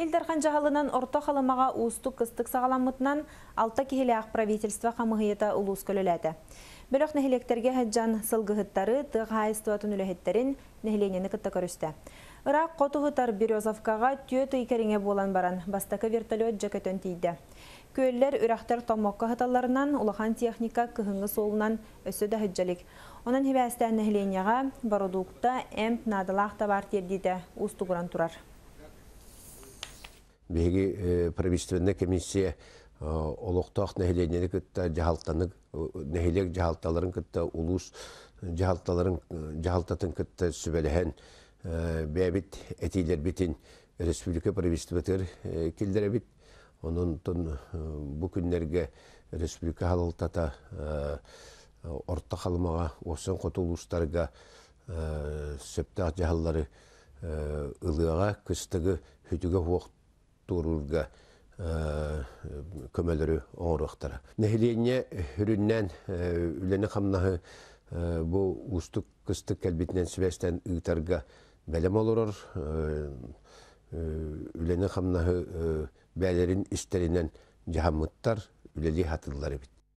Елдархан жаһалынан орта қалымаға ұстық қыстық сағаламытынан алта кейлі ақ правительство қамығыета ұлыс көліләді. Бірақ нәхелектерге хаджан сылғығыттары тұғы айыстуатын үләхеттерін нәхеленені күтті көрісті. Ирак котугытар Березовкага төтө икериңе болан баран бастакы вертолет жакетен тийди. Көйллер үрәхтер томокка хаталарынан улахан техника кыһыңы солунан өсө да хыджалик. Онан хибәстән нәһленяга барудукта эмп надалах табар тердейді устугуран турар беги э, правительственная комиссия э, олоқтақ нәһилейнені күтті жағалтаны э, нәһилек жағалталарын күтті улус жағалталарын жағалтатын күтті сүбәләһән бәбіт әтейлер битін республика правительствотер келдірі бит оның тұн бұл республика халалтата орта қалымаға, осын құты улустарға сөптақ жағалары ұлыға күстігі хүтігі туруурга э, көмөлөрү оңоруактара. Нехиленне хүрүннән э, үлени хамнаһы э, бу устук кыстык келбитинен сүбәстән ыйтарга бәлем олорор. үлени хамнаһы бәлерин истеринен жаһамыттар үлели хатыллары бит.